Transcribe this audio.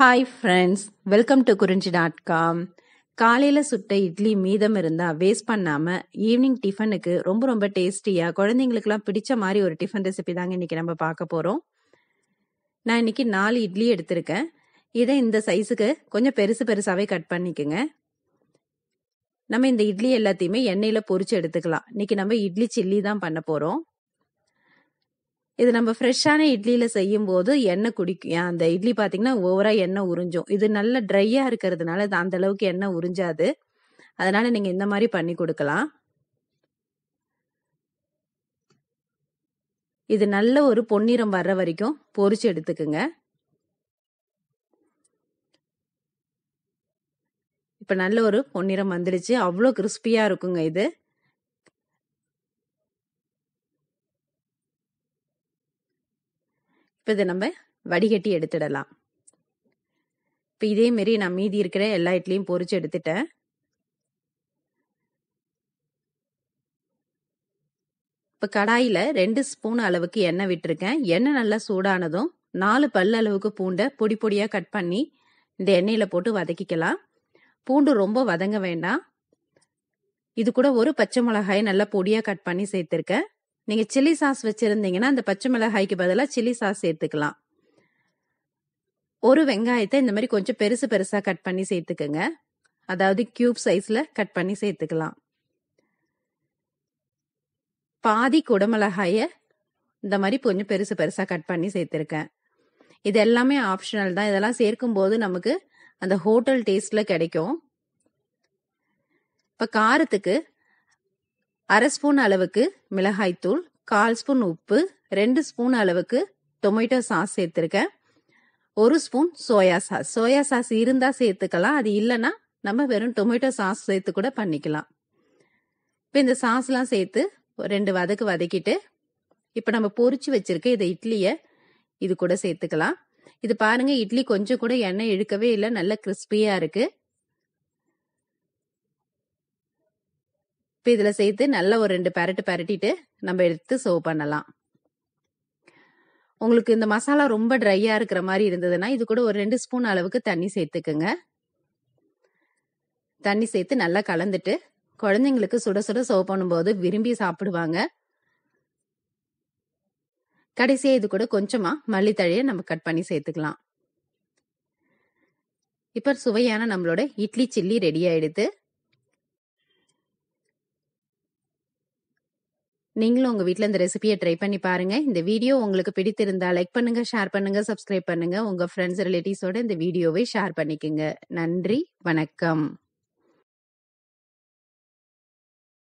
hi friends welcome to Kurinji dot com காலையில் சுட்ட இட்லி மீதம் இருந்தால் வேஸ்ட் பண்ணாமல் ஈவினிங் டிஃபனுக்கு ரொம்ப ரொம்ப டேஸ்டியாக குழந்தைங்களுக்குலாம் பிடிச்ச மாதிரி ஒரு டிஃபன் ரெசிபி தாங்க இன்றைக்கி நம்ம பார்க்க போகிறோம் நான் இன்றைக்கி நாலு இட்லி எடுத்திருக்கேன் இதை இந்த சைஸுக்கு கொஞ்சம் பெருசு பெருசாகவே கட் பண்ணிக்கோங்க நம்ம இந்த இட்லி எல்லாத்தையுமே எண்ணெயில் பொறிச்சு எடுத்துக்கலாம் இன்றைக்கி நம்ம இட்லி சில்லி தான் பண்ண போகிறோம் இது நம்ம ஃப்ரெஷ்ஷான இட்லியில் செய்யும்போது எண்ணெய் குடிக்கும் அந்த இட்லி பார்த்தீங்கன்னா ஓவராக எண்ணெய் உறிஞ்சும் இது நல்ல ட்ரையாக இருக்கிறதுனால அந்த அளவுக்கு எண்ணெய் உறிஞ்சாது அதனால நீங்கள் இந்த மாதிரி பண்ணி கொடுக்கலாம் இது நல்ல ஒரு பொன்னிறம் வர்ற வரைக்கும் பொறிச்சு எடுத்துக்குங்க இப்போ நல்ல ஒரு பொன்னிறம் வந்துடுச்சு அவ்வளோ கிறிஸ்பியாக இருக்குங்க இது இப்போ இதை நம்ம வடிகட்டி எடுத்துடலாம் இப்போ இதேமாரி நான் மீதி இருக்கிற எல்லா இட்லியும் பொறிச்சு எடுத்துட்டேன் இப்போ கடாயில் ரெண்டு ஸ்பூன் அளவுக்கு எண்ணெய் விட்டுருக்கேன் எண்ணெய் நல்லா சூடானதும் நாலு பல் அளவுக்கு பூண்டை பொடி பொடியாக கட் பண்ணி இந்த எண்ணெயில் போட்டு வதக்கிக்கலாம் பூண்டு ரொம்ப வதங்க வேண்டாம் இது கூட ஒரு பச்சை மிளகாய் நல்லா பொடியாக கட் பண்ணி சேர்த்துருக்கேன் நீங்கள் சில்லி சாஸ் வச்சிருந்தீங்கன்னா அந்த பச்சை மிளகாய்க்கு பதிலாக சில்லி சாஸ் சேர்த்துக்கலாம் ஒரு வெங்காயத்தை இந்த மாதிரி கொஞ்சம் பெருசு பெருசாக கட் பண்ணி சேர்த்துக்கோங்க அதாவது கியூப் சைஸில் கட் பண்ணி சேர்த்துக்கலாம் பாதி குடமிளகாயை இந்த மாதிரி கொஞ்சம் பெருசு பெருசாக கட் பண்ணி சேர்த்துருக்கேன் இது எல்லாமே ஆப்ஷனல் தான் இதெல்லாம் சேர்க்கும் போது நமக்கு அந்த ஹோட்டல் டேஸ்ட்ல கிடைக்கும் இப்போ காரத்துக்கு அரை ஸ்பூன் அளவுக்கு மிளகாய்த்தூள் கால் ஸ்பூன் உப்பு ரெண்டு ஸ்பூன் அளவுக்கு டொமேட்டோ சாஸ் சேர்த்துருக்கேன் ஒரு spoon soya sauce soya sauce இருந்தால் சேர்த்துக்கலாம் அது இல்லைன்னா நம்ம வெறும் டொமேட்டோ சாஸ் சேர்த்து கூட பண்ணிக்கலாம் இப்போ இந்த சாஸ்லாம் சேர்த்து ரெண்டு வதக்கு வதக்கிட்டு இப்போ நம்ம பொறிச்சு வச்சிருக்க இதை இட்லியை இது கூட சேர்த்துக்கலாம் இது பாருங்க இட்லி கொஞ்சம் கூட எண்ணெய் இழுக்கவே இல்லை நல்ல கிறிஸ்பியாக இருக்குது இப்ப இதில் சேர்த்து நல்ல ஒரு ரெண்டு பெரட்டு பரட்டிட்டு நம்ம எடுத்து சர்வ் பண்ணலாம் உங்களுக்கு இந்த மசாலா ரொம்ப ட்ரையாக இருக்கிற மாதிரி இருந்ததுன்னா இது கூட ஒரு ரெண்டு ஸ்பூன் அளவுக்கு தண்ணி சேர்த்துக்குங்க தண்ணி சேர்த்து நல்லா கலந்துட்டு குழந்தைங்களுக்கு சுட சுட சர்வ் பண்ணும்போது விரும்பி சாப்பிடுவாங்க கடைசியாக இது கூட கொஞ்சமாக மல்லித்தழையை நம்ம கட் பண்ணி சேர்த்துக்கலாம் இப்போ சுவையான நம்மளோட இட்லி சில்லி ரெடி ஆயிடுது நீங்களும் உங்க வீட்டில் இந்த ரெசிபியை ட்ரை பண்ணி பாருங்க இந்த வீடியோ உங்களுக்கு பிடித்திருந்தா லைக் பண்ணுங்க ஷேர் பண்ணுங்க சப்ஸ்கிரைப் பண்ணுங்க உங்க ஃப்ரெண்ட்ஸ் ரிலேட்டிவ்ஸோட இந்த வீடியோவை ஷேர் பண்ணிக்கோங்க நன்றி வணக்கம்